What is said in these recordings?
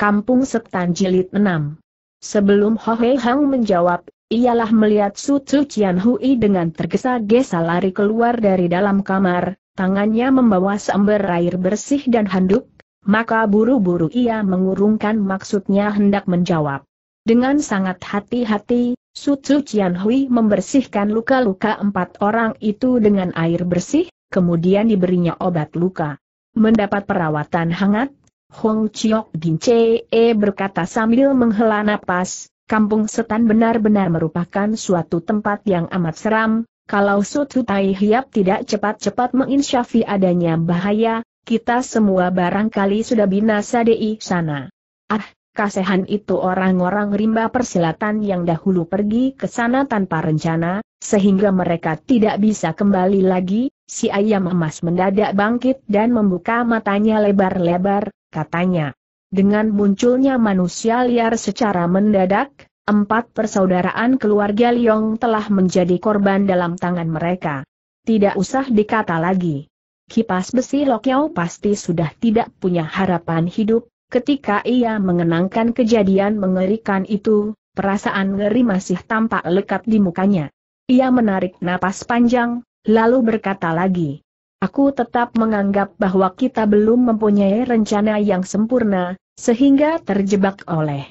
Kampung Setan Jilid 6 Sebelum Ho Hei Hang menjawab, ialah melihat Su Tzu Qian Hui dengan tergesa-gesa lari keluar dari dalam kamar, tangannya membawa seember air bersih dan handuk, maka buru-buru ia mengurungkan maksudnya hendak menjawab. Dengan sangat hati-hati, Su Tzu Qian Hui membersihkan luka-luka empat orang itu dengan air bersih, kemudian diberinya obat luka. Mendapat perawatan hangat, Hong Chiok Bin Chee berkata sambil menghela napas, kampung setan benar-benar merupakan suatu tempat yang amat seram, kalau Sutu Tai Hiap tidak cepat-cepat menginsyafi adanya bahaya, kita semua barangkali sudah binasa di sana. Ah, kasehan itu orang-orang rimba persilatan yang dahulu pergi ke sana tanpa rencana, sehingga mereka tidak bisa kembali lagi, si ayam emas mendadak bangkit dan membuka matanya lebar-lebar, katanya. Dengan munculnya manusia liar secara mendadak, empat persaudaraan keluarga Liong telah menjadi korban dalam tangan mereka. Tidak usah dikata lagi. Kipas besi Lokyau pasti sudah tidak punya harapan hidup, ketika ia mengenangkan kejadian mengerikan itu, perasaan ngeri masih tampak lekat di mukanya. Ia menarik napas panjang, lalu berkata lagi, Aku tetap menganggap bahwa kita belum mempunyai rencana yang sempurna, sehingga terjebak oleh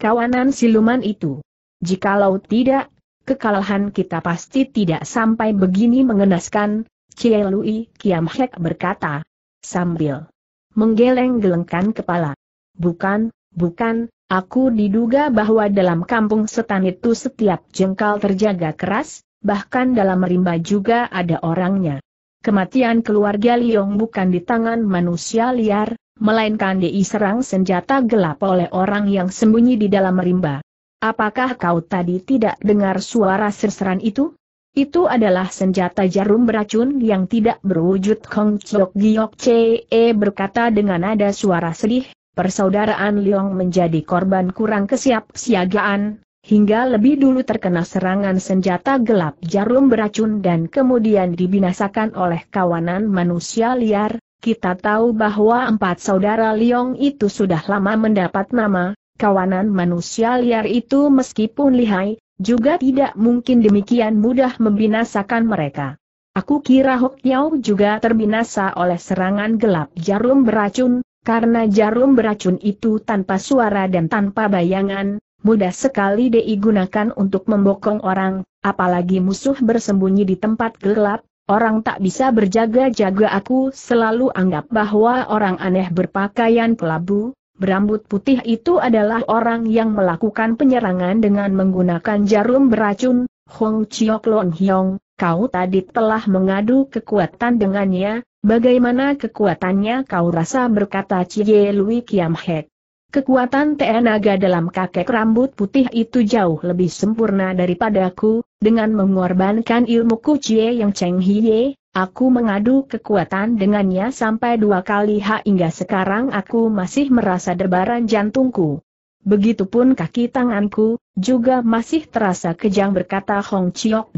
kawanan siluman itu. Jikalau tidak, kekalahan kita pasti tidak sampai begini mengenaskan, Cie Lui Kiam Hek berkata, sambil menggeleng-gelengkan kepala. Bukan, bukan, aku diduga bahwa dalam kampung setan itu setiap jengkal terjaga keras, bahkan dalam rimba juga ada orangnya. Kematian keluarga Liong bukan di tangan manusia liar, melainkan diserang senjata gelap oleh orang yang sembunyi di dalam rimba. Apakah kau tadi tidak dengar suara serseran itu? Itu adalah senjata jarum beracun yang tidak berwujud Kong Chok Giok Chee berkata dengan nada suara sedih, persaudaraan Liong menjadi korban kurang kesiapsiagaan, hingga lebih dulu terkena serangan senjata gelap jarum beracun dan kemudian dibinasakan oleh kawanan manusia liar, kita tahu bahwa empat saudara Liong itu sudah lama mendapat nama, kawanan manusia liar itu meskipun lihai, juga tidak mungkin demikian mudah membinasakan mereka. Aku kira Hok Yau juga terbinasa oleh serangan gelap jarum beracun, karena jarum beracun itu tanpa suara dan tanpa bayangan, mudah sekali DI gunakan untuk membokong orang, apalagi musuh bersembunyi di tempat gelap, orang tak bisa berjaga-jaga aku selalu anggap bahwa orang aneh berpakaian kelabu, berambut putih itu adalah orang yang melakukan penyerangan dengan menggunakan jarum beracun, Hong Chiok Lon Hyong, kau tadi telah mengadu kekuatan dengannya, bagaimana kekuatannya kau rasa berkata Cie Lui Kiam Hek. Kekuatan Tenaga dalam kakek rambut putih itu jauh lebih sempurna daripada aku. dengan mengorbankan ilmu kucie yang Cheng Hiye, aku mengadu kekuatan dengannya sampai dua kali hingga sekarang aku masih merasa debaran jantungku. Begitupun kaki tanganku, juga masih terasa kejang berkata Hong Chiok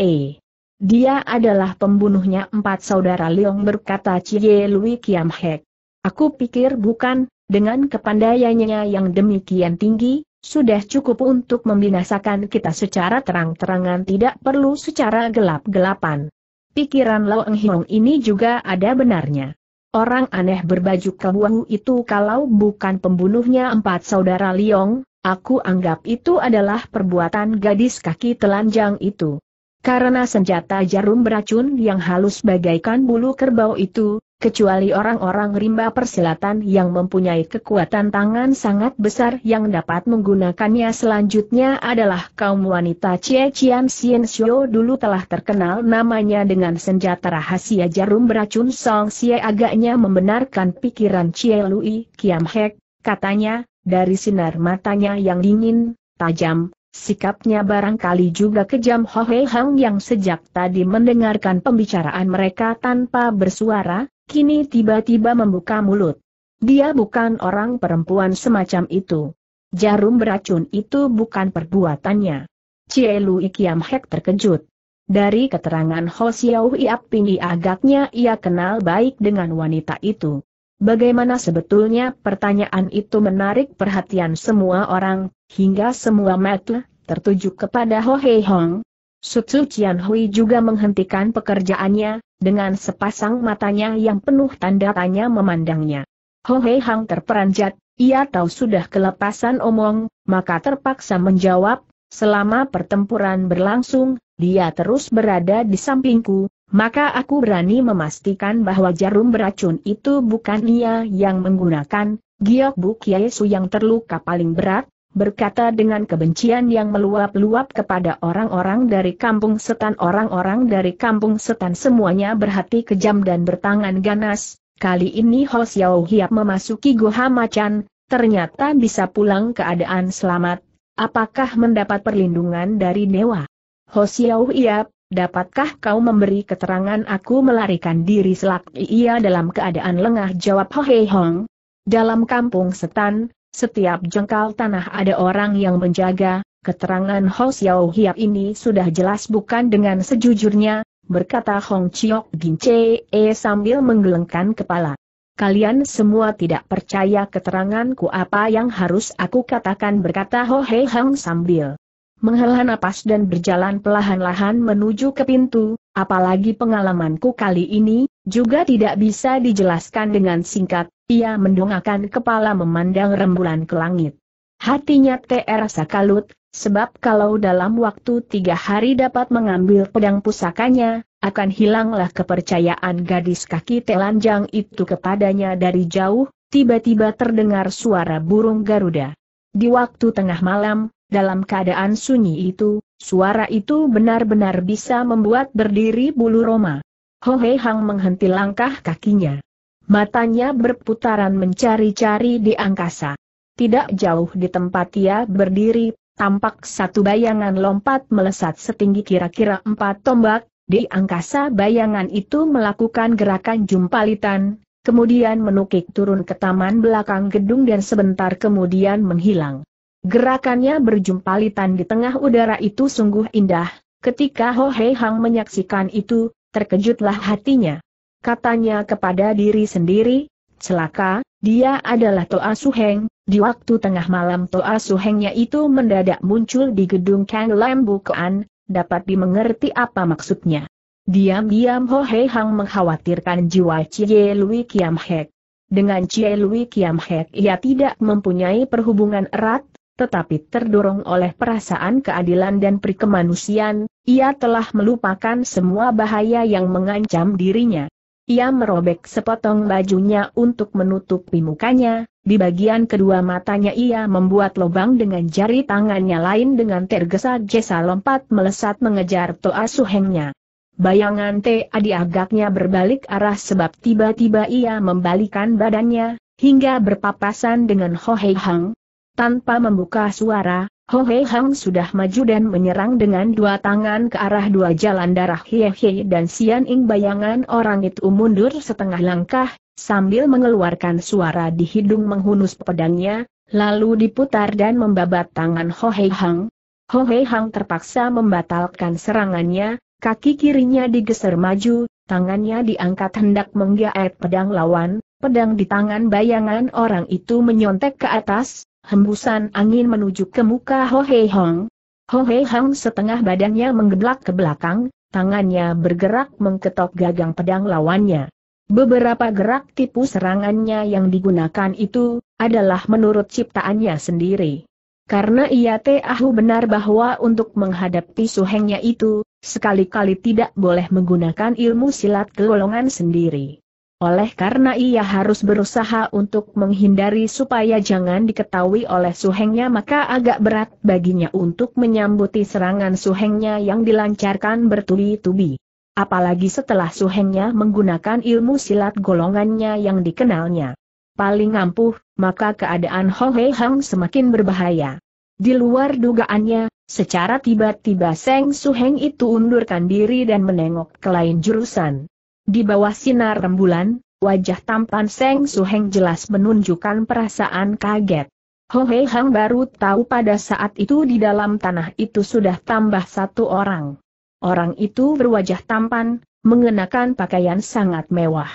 eh, Dia adalah pembunuhnya empat saudara Leong berkata Cie Lui Kiam Hek. Aku pikir bukan, dengan kepandaiannya yang demikian tinggi, sudah cukup untuk membinasakan kita secara terang-terangan tidak perlu secara gelap-gelapan. Pikiran Lo Eng Hiong ini juga ada benarnya. Orang aneh berbaju kebuahu itu kalau bukan pembunuhnya empat saudara Liong, aku anggap itu adalah perbuatan gadis kaki telanjang itu. Karena senjata jarum beracun yang halus bagaikan bulu kerbau itu, kecuali orang-orang rimba persilatan yang mempunyai kekuatan tangan sangat besar yang dapat menggunakannya selanjutnya adalah kaum wanita Cie Cian Sien Xiu dulu telah terkenal namanya dengan senjata rahasia jarum beracun Song Xie agaknya membenarkan pikiran Cie Lui Kiam Hek, katanya, dari sinar matanya yang dingin, tajam, Sikapnya barangkali juga kejam Ho Hei Hang yang sejak tadi mendengarkan pembicaraan mereka tanpa bersuara, kini tiba-tiba membuka mulut. Dia bukan orang perempuan semacam itu. Jarum beracun itu bukan perbuatannya. Cie Lui Kiam Hek terkejut. Dari keterangan Ho Xiao Iap pingi agaknya ia kenal baik dengan wanita itu. Bagaimana sebetulnya pertanyaan itu menarik perhatian semua orang, hingga semua mata tertuju kepada Ho Hei Hong. Sutsu Qian Hui juga menghentikan pekerjaannya, dengan sepasang matanya yang penuh tanda tanya memandangnya. Ho Hei Hong terperanjat, ia tahu sudah kelepasan omong, maka terpaksa menjawab, selama pertempuran berlangsung, dia terus berada di sampingku, maka aku berani memastikan bahwa jarum beracun itu bukan ia yang menggunakan, Giok Buk Yesu yang terluka paling berat, berkata dengan kebencian yang meluap-luap kepada orang-orang dari kampung setan. Orang-orang dari kampung setan semuanya berhati kejam dan bertangan ganas. Kali ini Ho Xiao Hiap memasuki Goha Macan, ternyata bisa pulang keadaan selamat. Apakah mendapat perlindungan dari Dewa? Ho Xiao Hiap, Dapatkah kau memberi keterangan aku melarikan diri selak ia dalam keadaan lengah jawab Hohei Hong? Dalam kampung setan, setiap jengkal tanah ada orang yang menjaga, keterangan Ho Xiao Hiap ini sudah jelas bukan dengan sejujurnya, berkata Hong Chiok Gince e sambil menggelengkan kepala. Kalian semua tidak percaya keteranganku apa yang harus aku katakan berkata Ho Hei Hang sambil menghela napas dan berjalan perlahan-lahan menuju ke pintu, apalagi pengalamanku kali ini, juga tidak bisa dijelaskan dengan singkat, ia mendongakkan kepala memandang rembulan ke langit. Hatinya terasa kalut, sebab kalau dalam waktu tiga hari dapat mengambil pedang pusakanya, akan hilanglah kepercayaan gadis kaki telanjang itu kepadanya dari jauh, tiba-tiba terdengar suara burung Garuda. Di waktu tengah malam, dalam keadaan sunyi itu, suara itu benar-benar bisa membuat berdiri bulu Roma. Ho Hei Hang menghenti langkah kakinya. Matanya berputaran mencari-cari di angkasa. Tidak jauh di tempat ia berdiri, tampak satu bayangan lompat melesat setinggi kira-kira empat tombak, di angkasa bayangan itu melakukan gerakan jumpalitan, kemudian menukik turun ke taman belakang gedung dan sebentar kemudian menghilang. Gerakannya berjumpalitan di tengah udara itu sungguh indah, ketika Ho Hei Hang menyaksikan itu, terkejutlah hatinya. Katanya kepada diri sendiri, celaka, dia adalah Toa Suheng, di waktu tengah malam Toa Suhengnya itu mendadak muncul di gedung Kang Lam Bukaan, dapat dimengerti apa maksudnya. Diam-diam Ho Hei Hang mengkhawatirkan jiwa Cie Lui Kiam Hek. Dengan Cie Lui Kiam Hek ia tidak mempunyai perhubungan erat, tetapi terdorong oleh perasaan keadilan dan prikemanusiaan, ia telah melupakan semua bahaya yang mengancam dirinya. Ia merobek sepotong bajunya untuk menutupi mukanya, di bagian kedua matanya ia membuat lubang dengan jari tangannya lain dengan tergesa-gesa lompat melesat mengejar Toa Suhengnya. Bayangan T. Adi agaknya berbalik arah sebab tiba-tiba ia membalikan badannya, hingga berpapasan dengan Ho Hei Hang, tanpa membuka suara, Ho Hei Hang sudah maju dan menyerang dengan dua tangan ke arah dua jalan darah Hie Hie dan Sian Ing bayangan orang itu mundur setengah langkah, sambil mengeluarkan suara di hidung menghunus pedangnya, lalu diputar dan membabat tangan Ho Hei Hang. Ho Hei Hang terpaksa membatalkan serangannya, kaki kirinya digeser maju, tangannya diangkat hendak menggaet pedang lawan, pedang di tangan bayangan orang itu menyontek ke atas, Hembusan angin menuju ke muka Ho Hei Hong. Ho Hei Hong setengah badannya menggeblak ke belakang, tangannya bergerak mengketok gagang pedang lawannya. Beberapa gerak tipu serangannya yang digunakan itu, adalah menurut ciptaannya sendiri. Karena ia tahu benar bahwa untuk menghadapi suhengnya itu, sekali-kali tidak boleh menggunakan ilmu silat golongan sendiri. Oleh karena ia harus berusaha untuk menghindari supaya jangan diketahui oleh suhengnya maka agak berat baginya untuk menyambuti serangan suhengnya yang dilancarkan bertubi-tubi. Apalagi setelah suhengnya menggunakan ilmu silat golongannya yang dikenalnya. Paling ampuh, maka keadaan Ho Hei Hang semakin berbahaya. Di luar dugaannya, Secara tiba-tiba Seng Suheng itu undurkan diri dan menengok ke lain jurusan. Di bawah sinar rembulan, wajah tampan Seng Suheng jelas menunjukkan perasaan kaget. Ho Hei Hang baru tahu pada saat itu di dalam tanah itu sudah tambah satu orang. Orang itu berwajah tampan, mengenakan pakaian sangat mewah.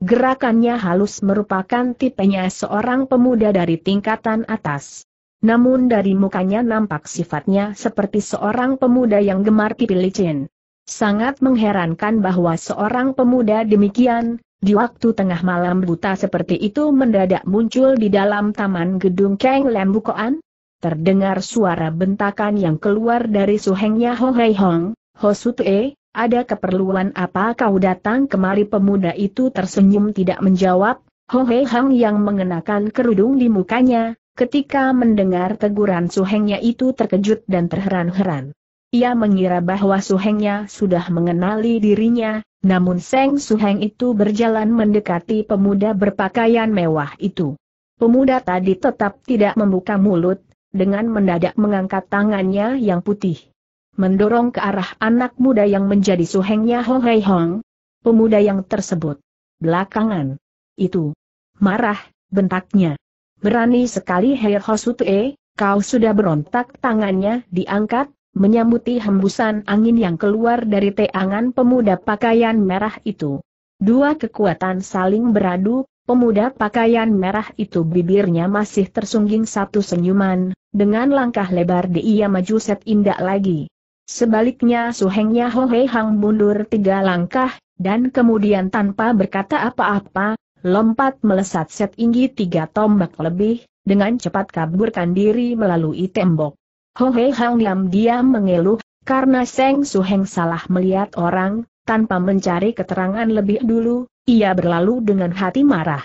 Gerakannya halus merupakan tipenya seorang pemuda dari tingkatan atas. Namun dari mukanya nampak sifatnya seperti seorang pemuda yang gemar pipi Sangat mengherankan bahwa seorang pemuda demikian, di waktu tengah malam buta seperti itu mendadak muncul di dalam taman gedung lembu Lembukoan. Terdengar suara bentakan yang keluar dari suhengnya Ho Hei Hong, Ho E. ada keperluan apa kau datang kemari pemuda itu tersenyum tidak menjawab, Ho Hei Hong yang mengenakan kerudung di mukanya, ketika mendengar teguran suhengnya itu terkejut dan terheran-heran. Ia mengira bahwa suhengnya sudah mengenali dirinya, namun Seng Suheng itu berjalan mendekati pemuda berpakaian mewah itu. Pemuda tadi tetap tidak membuka mulut, dengan mendadak mengangkat tangannya yang putih. Mendorong ke arah anak muda yang menjadi suhengnya Ho Hei Hong. Pemuda yang tersebut. Belakangan. Itu. Marah, bentaknya. Berani sekali Hei e, kau sudah berontak tangannya diangkat, menyambuti hembusan angin yang keluar dari teangan pemuda pakaian merah itu. Dua kekuatan saling beradu, pemuda pakaian merah itu bibirnya masih tersungging satu senyuman, dengan langkah lebar dia maju set indak lagi. Sebaliknya suhengnya Hohe Hang mundur tiga langkah, dan kemudian tanpa berkata apa-apa, lompat melesat set tinggi tiga tombak lebih, dengan cepat kaburkan diri melalui tembok. Ho Hei Hang diam-diam mengeluh, karena Seng Su Heng salah melihat orang, tanpa mencari keterangan lebih dulu, ia berlalu dengan hati marah.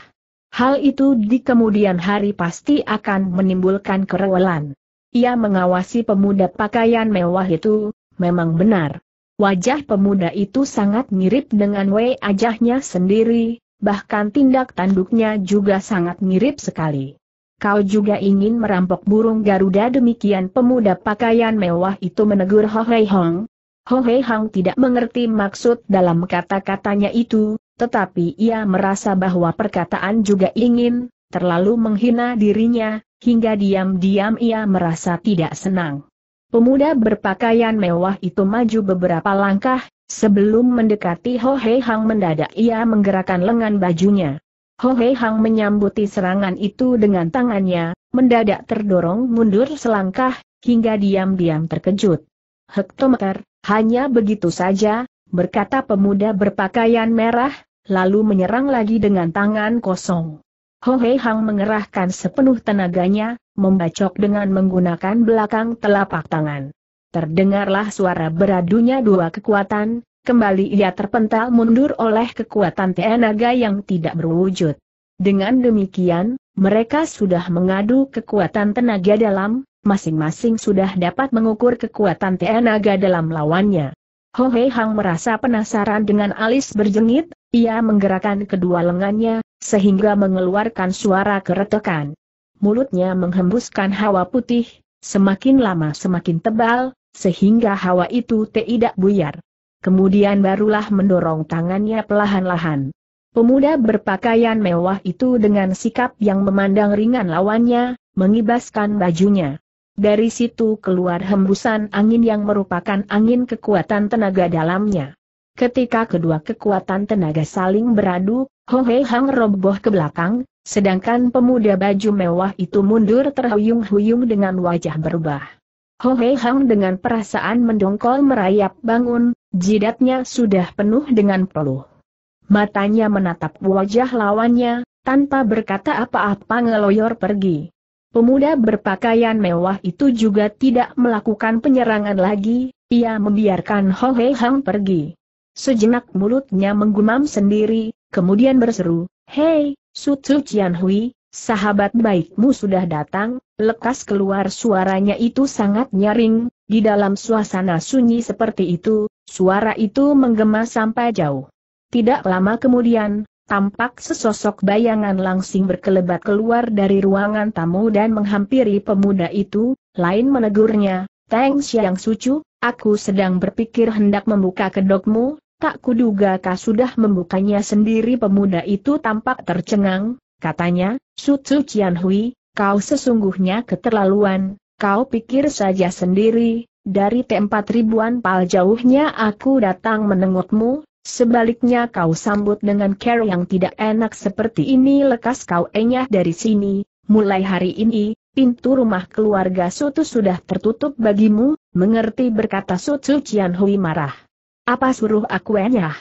Hal itu di kemudian hari pasti akan menimbulkan kerewelan. Ia mengawasi pemuda pakaian mewah itu, memang benar. Wajah pemuda itu sangat mirip dengan Wei ajahnya sendiri, bahkan tindak tanduknya juga sangat mirip sekali. Kau juga ingin merampok burung Garuda demikian pemuda pakaian mewah itu menegur Ho Hei Hong. Ho Hei Hong tidak mengerti maksud dalam kata-katanya itu, tetapi ia merasa bahwa perkataan juga ingin, terlalu menghina dirinya, hingga diam-diam ia merasa tidak senang. Pemuda berpakaian mewah itu maju beberapa langkah, sebelum mendekati Ho Hei Hong mendadak ia menggerakkan lengan bajunya. Ho Hei Hang menyambuti serangan itu dengan tangannya, mendadak terdorong mundur selangkah, hingga diam-diam terkejut. Hektometer, hanya begitu saja, berkata pemuda berpakaian merah, lalu menyerang lagi dengan tangan kosong. Ho Hei Hang mengerahkan sepenuh tenaganya, membacok dengan menggunakan belakang telapak tangan. Terdengarlah suara beradunya dua kekuatan, Kembali ia terpental mundur oleh kekuatan tenaga yang tidak berwujud. Dengan demikian, mereka sudah mengadu kekuatan tenaga dalam, masing-masing sudah dapat mengukur kekuatan tenaga dalam lawannya. Ho Hei Hang merasa penasaran dengan alis berjengit, ia menggerakkan kedua lengannya, sehingga mengeluarkan suara keretekan. Mulutnya menghembuskan hawa putih, semakin lama semakin tebal, sehingga hawa itu tidak buyar kemudian barulah mendorong tangannya pelan lahan Pemuda berpakaian mewah itu dengan sikap yang memandang ringan lawannya, mengibaskan bajunya. Dari situ keluar hembusan angin yang merupakan angin kekuatan tenaga dalamnya. Ketika kedua kekuatan tenaga saling beradu, Hohe Hang roboh ke belakang, sedangkan pemuda baju mewah itu mundur terhuyung-huyung dengan wajah berubah. Ho Hei Hang dengan perasaan mendongkol merayap bangun, jidatnya sudah penuh dengan peluh. Matanya menatap wajah lawannya, tanpa berkata apa-apa ngeloyor pergi. Pemuda berpakaian mewah itu juga tidak melakukan penyerangan lagi, ia membiarkan Ho Hei Hang pergi. Sejenak mulutnya menggumam sendiri, kemudian berseru, Hei, Su Tzu Qian Hui, Sahabat baikmu sudah datang, lekas keluar suaranya itu sangat nyaring, di dalam suasana sunyi seperti itu, suara itu menggema sampai jauh. Tidak lama kemudian, tampak sesosok bayangan langsing berkelebat keluar dari ruangan tamu dan menghampiri pemuda itu, lain menegurnya, Teng Xiang Sucu, aku sedang berpikir hendak membuka kedokmu, tak kuduga kau sudah membukanya sendiri pemuda itu tampak tercengang, Katanya, Su Tzu Qian kau sesungguhnya keterlaluan, kau pikir saja sendiri, dari tempat ribuan pal jauhnya aku datang menengokmu, sebaliknya kau sambut dengan care yang tidak enak seperti ini lekas kau enyah dari sini, mulai hari ini, pintu rumah keluarga Sutu sudah tertutup bagimu, mengerti berkata Su Qian Hui marah. Apa suruh aku enyah?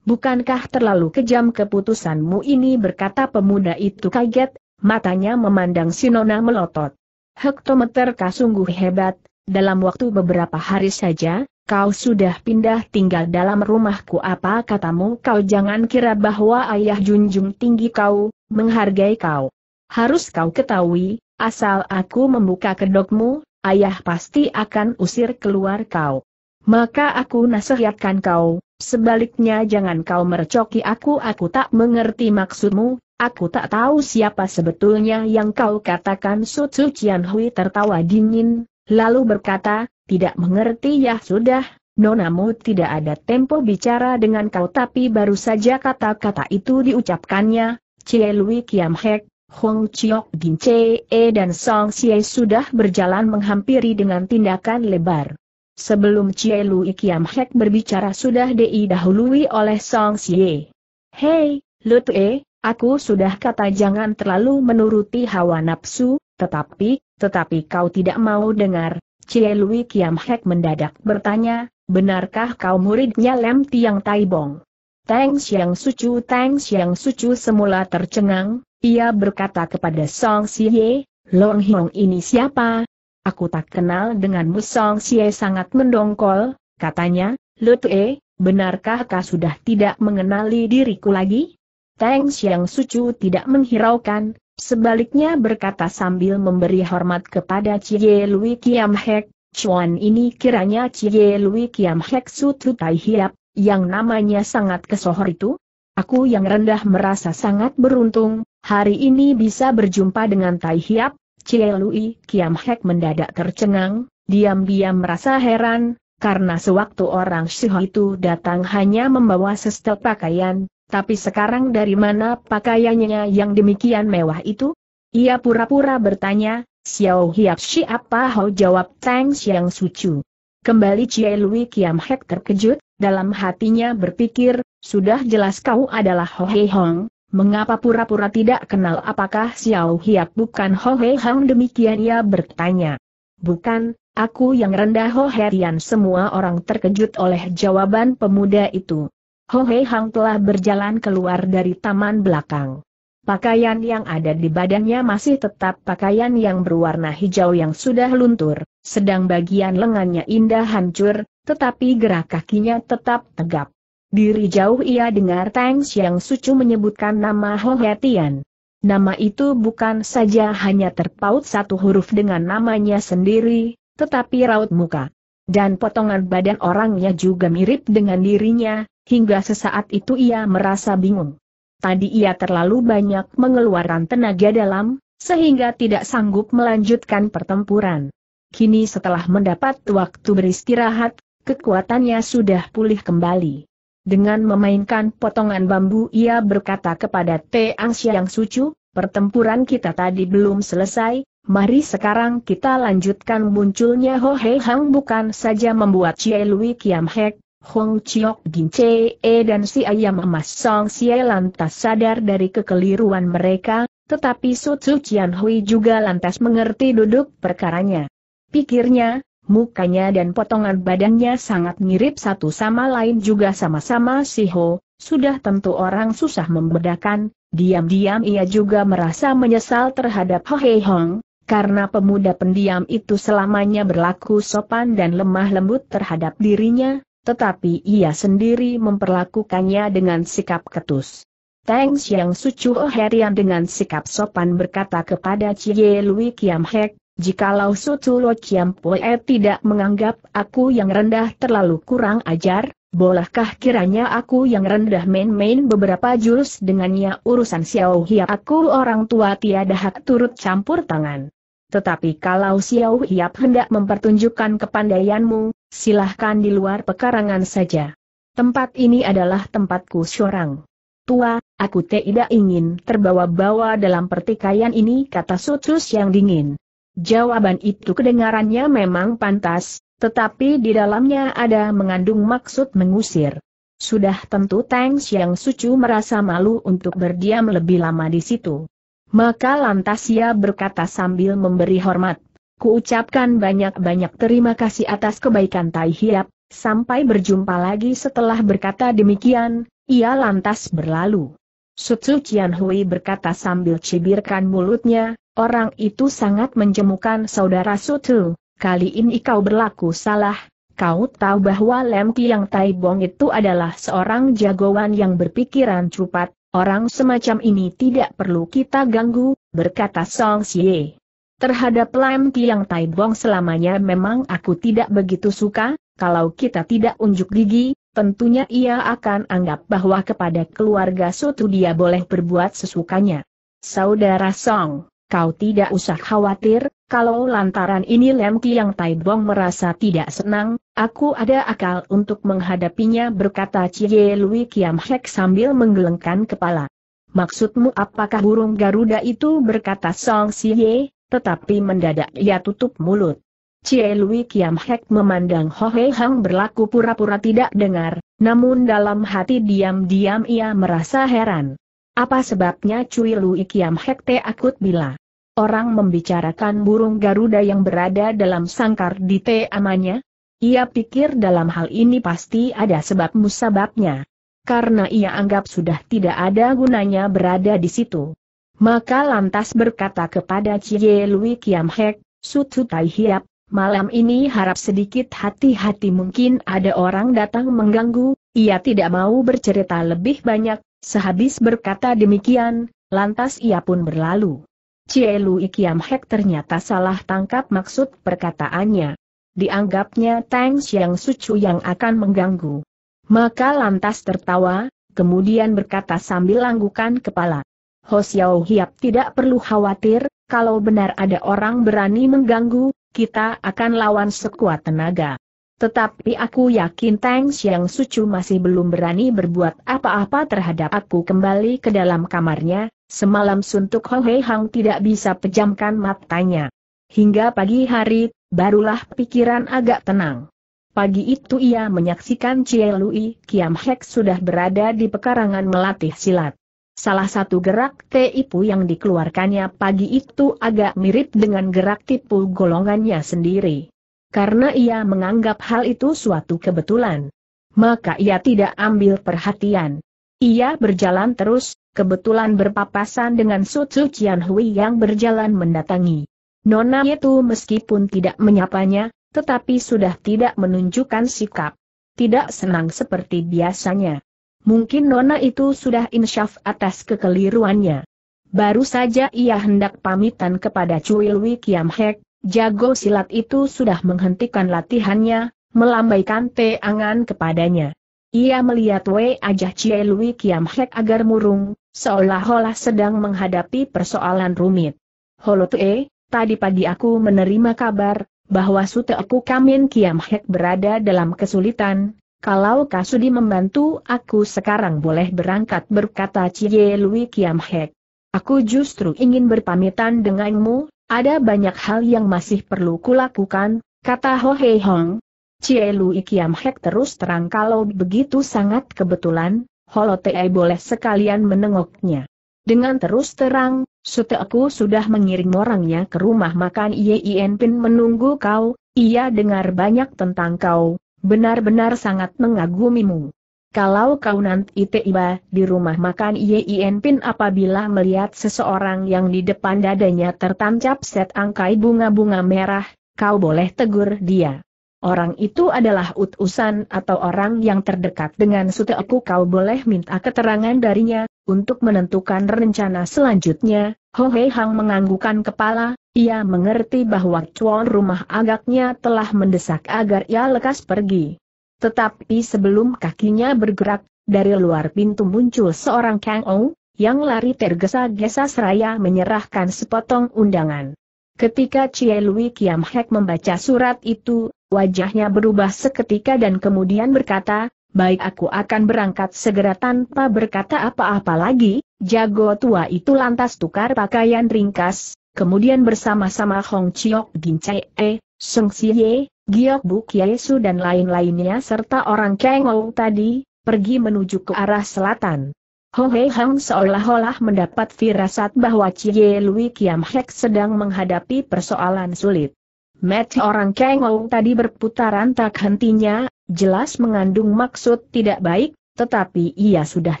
Bukankah terlalu kejam keputusanmu ini berkata pemuda itu kaget, matanya memandang Sinona melotot. Hektometer kau sungguh hebat, dalam waktu beberapa hari saja, kau sudah pindah tinggal dalam rumahku apa katamu kau jangan kira bahwa ayah junjung tinggi kau, menghargai kau. Harus kau ketahui, asal aku membuka kedokmu, ayah pasti akan usir keluar kau. Maka aku nasihatkan kau, sebaliknya jangan kau mercoki aku aku tak mengerti maksudmu, aku tak tahu siapa sebetulnya yang kau katakan Su Su Cian Hui tertawa dingin, lalu berkata, tidak mengerti ya sudah, nonamu tidak ada tempo bicara dengan kau tapi baru saja kata-kata itu diucapkannya, Cie Lui Kiam Hek, Hong Chiok Gin Chee dan Song Xie sudah berjalan menghampiri dengan tindakan lebar. Sebelum Cie Lui Kiam Hek berbicara sudah dahului oleh Song Xie. Hei, Lutue, aku sudah kata jangan terlalu menuruti hawa nafsu, tetapi, tetapi kau tidak mau dengar. Cie Lui Kiam Hek mendadak bertanya, benarkah kau muridnya Lem Tiang Tai Bong? Tang Xiang Sucu Tang Xiang Sucu semula tercengang, ia berkata kepada Song Xie, Long Hong ini siapa, aku tak kenal denganmu Song Xie sangat mendongkol, katanya, E, benarkah kau sudah tidak mengenali diriku lagi? Teng Xiang Sucu tidak menghiraukan, sebaliknya berkata sambil memberi hormat kepada Cie Lui Kiam Hek, Chuan ini kiranya Cie Lui Kiam Hek Sutu Tai Hiap, yang namanya sangat kesohor itu? Aku yang rendah merasa sangat beruntung, hari ini bisa berjumpa dengan Tai Hiap, Cielui, Lui, Kiam Hek mendadak tercengang, diam-diam merasa heran, karena sewaktu orang Shiho itu datang hanya membawa sestel pakaian, tapi sekarang dari mana pakaiannya yang demikian mewah itu? Ia pura-pura bertanya, Xiao Hiap apa? Hao jawab Tang Xiang Sucu. Kembali Cielui, Lui Kiam Hek terkejut, dalam hatinya berpikir, sudah jelas kau adalah Ho Hei Hong, Mengapa pura-pura tidak kenal apakah Xiao Hiap bukan Ho Hei Hang demikian ia bertanya. Bukan, aku yang rendah Ho Tian semua orang terkejut oleh jawaban pemuda itu. Ho Hei Hang telah berjalan keluar dari taman belakang. Pakaian yang ada di badannya masih tetap pakaian yang berwarna hijau yang sudah luntur, sedang bagian lengannya indah hancur, tetapi gerak kakinya tetap tegap. Diri jauh ia dengar Tang Xiang Sucu menyebutkan nama Ho Hetian. Nama itu bukan saja hanya terpaut satu huruf dengan namanya sendiri, tetapi raut muka. Dan potongan badan orangnya juga mirip dengan dirinya, hingga sesaat itu ia merasa bingung. Tadi ia terlalu banyak mengeluarkan tenaga dalam, sehingga tidak sanggup melanjutkan pertempuran. Kini setelah mendapat waktu beristirahat, kekuatannya sudah pulih kembali. Dengan memainkan potongan bambu ia berkata kepada Ang Siang Sucu, pertempuran kita tadi belum selesai, mari sekarang kita lanjutkan munculnya Ho Hei Hang bukan saja membuat Chie Lui Kiam Hek, Hong Chiok Gin Chee dan si ayam emas Song Xie lantas sadar dari kekeliruan mereka, tetapi Su Chian Hui juga lantas mengerti duduk perkaranya. Pikirnya, mukanya dan potongan badannya sangat mirip satu sama lain juga sama-sama Siho, sudah tentu orang susah membedakan, diam-diam ia juga merasa menyesal terhadap Ho Hei Hong, karena pemuda pendiam itu selamanya berlaku sopan dan lemah lembut terhadap dirinya, tetapi ia sendiri memperlakukannya dengan sikap ketus. Teng Xiang Sucu Herian dengan sikap sopan berkata kepada Cie Lui Kiam Hek, Jikalau Sutulo Chiampoe tidak menganggap aku yang rendah terlalu kurang ajar, bolehkah kiranya aku yang rendah main-main beberapa jurus dengannya urusan Xiao Hiap aku orang tua tiada hak turut campur tangan. Tetapi kalau Xiao Hiap hendak mempertunjukkan kepandaianmu, silahkan di luar pekarangan saja. Tempat ini adalah tempatku seorang. Tua, aku tidak ingin terbawa-bawa dalam pertikaian ini kata Sutus yang dingin. Jawaban itu kedengarannya memang pantas, tetapi di dalamnya ada mengandung maksud mengusir. Sudah tentu Tang Xiang Sucu merasa malu untuk berdiam lebih lama di situ. Maka lantas ia berkata sambil memberi hormat, Kuucapkan banyak-banyak terima kasih atas kebaikan Tai Hiap, sampai berjumpa lagi setelah berkata demikian, ia lantas berlalu. Sucu Cian Hui berkata sambil cibirkan mulutnya, Orang itu sangat menjemukan saudara Sutu, kali ini kau berlaku salah, kau tahu bahwa Lem Kiang Tai Bong itu adalah seorang jagoan yang berpikiran cepat, orang semacam ini tidak perlu kita ganggu, berkata Song Xie. Terhadap Lem Kiang Tai Bong selamanya memang aku tidak begitu suka, kalau kita tidak unjuk gigi, tentunya ia akan anggap bahwa kepada keluarga Sutu dia boleh berbuat sesukanya. Saudara Song kau tidak usah khawatir, kalau lantaran ini Lem Kiang Tai Bong merasa tidak senang, aku ada akal untuk menghadapinya berkata Cie Lui Kiam Hek sambil menggelengkan kepala. Maksudmu apakah burung Garuda itu berkata Song Siye, tetapi mendadak ia tutup mulut. Cie Lui Kiam Hek memandang Ho He Hang berlaku pura-pura tidak dengar, namun dalam hati diam-diam ia merasa heran. Apa sebabnya Cui Lui Kiam Hekte akut bila orang membicarakan burung Garuda yang berada dalam sangkar di teamannya? Ia pikir dalam hal ini pasti ada sebab musababnya. Karena ia anggap sudah tidak ada gunanya berada di situ. Maka lantas berkata kepada Cie Lui Kiam Hek, Sutu Tai Hiap, Malam ini harap sedikit hati-hati mungkin ada orang datang mengganggu, ia tidak mau bercerita lebih banyak, Sehabis berkata demikian, lantas ia pun berlalu. Cielu Ikiam Hek ternyata salah tangkap maksud perkataannya. Dianggapnya Tang Xiang Sucu yang akan mengganggu. Maka lantas tertawa, kemudian berkata sambil anggukan kepala. Ho Xiao Hiap tidak perlu khawatir, kalau benar ada orang berani mengganggu, kita akan lawan sekuat tenaga. Tetapi aku yakin Tang Xiang Sucu masih belum berani berbuat apa-apa terhadap aku kembali ke dalam kamarnya, semalam suntuk Ho Hei Hang tidak bisa pejamkan matanya. Hingga pagi hari, barulah pikiran agak tenang. Pagi itu ia menyaksikan Chie Lui Kiam Hek sudah berada di pekarangan melatih silat. Salah satu gerak Teipu yang dikeluarkannya pagi itu agak mirip dengan gerak tipu golongannya sendiri karena ia menganggap hal itu suatu kebetulan. Maka ia tidak ambil perhatian. Ia berjalan terus, kebetulan berpapasan dengan Su Tzu Hui yang berjalan mendatangi. Nona itu meskipun tidak menyapanya, tetapi sudah tidak menunjukkan sikap. Tidak senang seperti biasanya. Mungkin Nona itu sudah insyaf atas kekeliruannya. Baru saja ia hendak pamitan kepada Cui Lui Kiam Hek, Jago silat itu sudah menghentikan latihannya, melambaikan teangan kepadanya. Ia melihat Wei Ajah Chie Lui Kiam Hek agar murung, seolah-olah sedang menghadapi persoalan rumit. Holotue, tadi pagi aku menerima kabar, bahwa sute aku Kamin Kiam Hek berada dalam kesulitan, kalau Kasudi membantu aku sekarang boleh berangkat berkata Chie Lui Kiam Hek. Aku justru ingin berpamitan denganmu, ada banyak hal yang masih perlu kulakukan, kata Ho Hei Hong. Cie Lui Kiam Hek terus terang kalau begitu sangat kebetulan, Holotei boleh sekalian menengoknya. Dengan terus terang, suteku sudah mengirim orangnya ke rumah makan Ien Pin menunggu kau, ia dengar banyak tentang kau, benar-benar sangat mengagumimu. Kalau kau nanti tiba di rumah makan Yin Pin apabila melihat seseorang yang di depan dadanya tertancap set angkai bunga-bunga merah, kau boleh tegur dia. Orang itu adalah utusan atau orang yang terdekat dengan suteku kau boleh minta keterangan darinya, untuk menentukan rencana selanjutnya, Ho Hei Hang menganggukan kepala, ia mengerti bahwa cuan rumah agaknya telah mendesak agar ia lekas pergi. Tetapi sebelum kakinya bergerak, dari luar pintu muncul seorang Kang Ou, yang lari tergesa-gesa seraya menyerahkan sepotong undangan. Ketika Chie Lui Kiam Hek membaca surat itu, wajahnya berubah seketika dan kemudian berkata, baik aku akan berangkat segera tanpa berkata apa-apa lagi, jago tua itu lantas tukar pakaian ringkas, kemudian bersama-sama Hong Chiok Gin E, eh, Sung Siye, Giok Buk Yesu dan lain-lainnya serta orang Kengou tadi, pergi menuju ke arah selatan. Ho Hei Hang seolah-olah mendapat firasat bahwa Cie Lui Kiam Hek sedang menghadapi persoalan sulit. Met orang Kengou tadi berputaran tak hentinya, jelas mengandung maksud tidak baik, tetapi ia sudah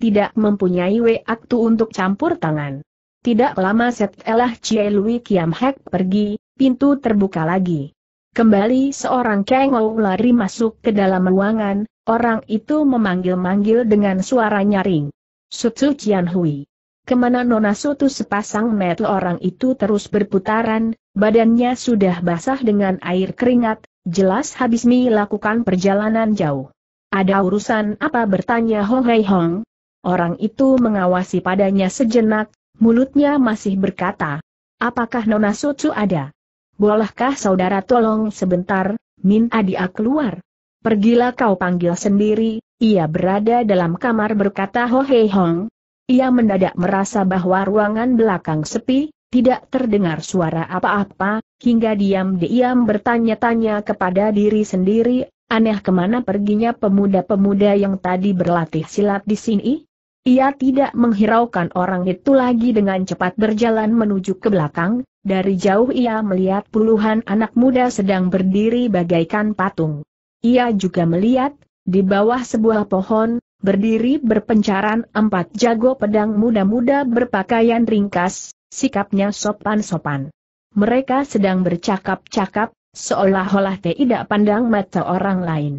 tidak mempunyai waktu untuk campur tangan. Tidak lama setelah Cie Lui Kiam Hek pergi, pintu terbuka lagi. Kembali seorang kengol lari masuk ke dalam ruangan, orang itu memanggil-manggil dengan suara nyaring. Sutsu Cian Hui. Kemana Nona Sutu sepasang mata orang itu terus berputaran, badannya sudah basah dengan air keringat, jelas habis Mi lakukan perjalanan jauh. Ada urusan apa bertanya Hong Hei Hong? Orang itu mengawasi padanya sejenak, mulutnya masih berkata, apakah Nona Sutu ada? bolehkah saudara tolong sebentar, minta dia keluar? Pergilah kau panggil sendiri, ia berada dalam kamar berkata Ho Hei Hong. Ia mendadak merasa bahwa ruangan belakang sepi, tidak terdengar suara apa-apa, hingga diam-diam bertanya-tanya kepada diri sendiri, aneh kemana perginya pemuda-pemuda yang tadi berlatih silat di sini? Ia tidak menghiraukan orang itu lagi dengan cepat berjalan menuju ke belakang, dari jauh ia melihat puluhan anak muda sedang berdiri bagaikan patung. Ia juga melihat, di bawah sebuah pohon, berdiri berpencaran empat jago pedang muda-muda berpakaian ringkas, sikapnya sopan-sopan. Mereka sedang bercakap-cakap, seolah-olah tidak pandang mata orang lain.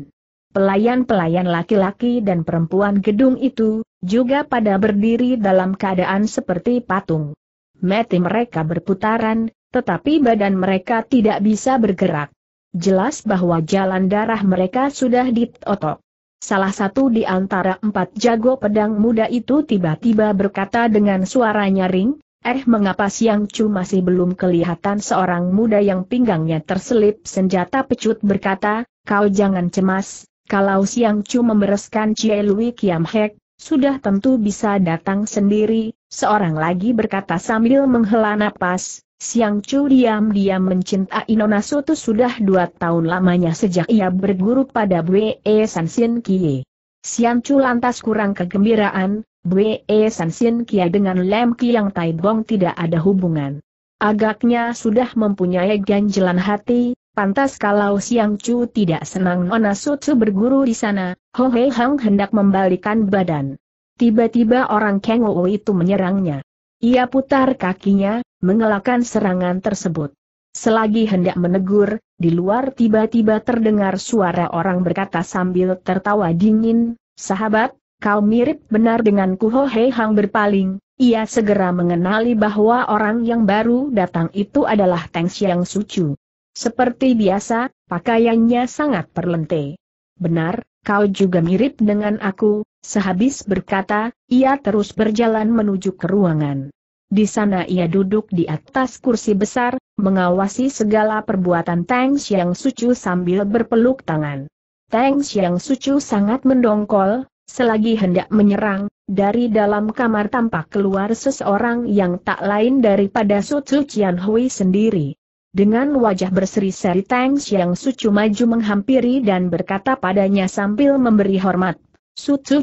Pelayan-pelayan laki-laki dan perempuan gedung itu, juga pada berdiri dalam keadaan seperti patung. Mati mereka berputaran, tetapi badan mereka tidak bisa bergerak. Jelas bahwa jalan darah mereka sudah ditotok. Salah satu di antara empat jago pedang muda itu tiba-tiba berkata dengan suara nyaring, Eh mengapa siang cu masih belum kelihatan seorang muda yang pinggangnya terselip senjata pecut berkata, kau jangan cemas, kalau siang cu membereskan cielui Lui Kiam Hek, sudah tentu bisa datang sendiri, Seorang lagi berkata sambil menghela napas, Siang Chu diam-diam mencintai Nona Soto sudah dua tahun lamanya sejak ia berguru pada Bwe e San Sin Kie. Siang Chu lantas kurang kegembiraan, Bwe e San Sin Kie dengan Lem Kiang Tai Bong tidak ada hubungan. Agaknya sudah mempunyai ganjelan hati, pantas kalau Siang Chu tidak senang Nona Soto berguru di sana, Ho Hei Hang hendak membalikan badan. Tiba-tiba orang Kengou itu menyerangnya. Ia putar kakinya, mengelakkan serangan tersebut. Selagi hendak menegur, di luar tiba-tiba terdengar suara orang berkata sambil tertawa dingin, Sahabat, kau mirip benar dengan Kuho Hei Hang berpaling, ia segera mengenali bahwa orang yang baru datang itu adalah Teng Xiang Sucu. Seperti biasa, pakaiannya sangat perlente. Benar, kau juga mirip dengan aku, Sehabis berkata, ia terus berjalan menuju ke ruangan. Di sana ia duduk di atas kursi besar, mengawasi segala perbuatan Tang Xiang Sucu sambil berpeluk tangan. Tang Xiang Sucu sangat mendongkol, selagi hendak menyerang, dari dalam kamar tampak keluar seseorang yang tak lain daripada Sucu Qian sendiri. Dengan wajah berseri-seri Tang Xiang Sucu maju menghampiri dan berkata padanya sambil memberi hormat, Su Tzu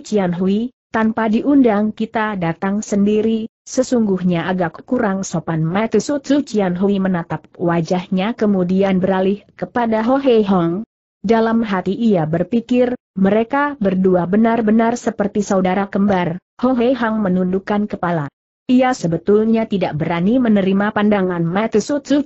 tanpa diundang kita datang sendiri, sesungguhnya agak kurang sopan mati Su Tzu menatap wajahnya kemudian beralih kepada Ho Hei Hong. Dalam hati ia berpikir, mereka berdua benar-benar seperti saudara kembar, Ho Hei Hong menundukkan kepala. Ia sebetulnya tidak berani menerima pandangan mati Su Tzu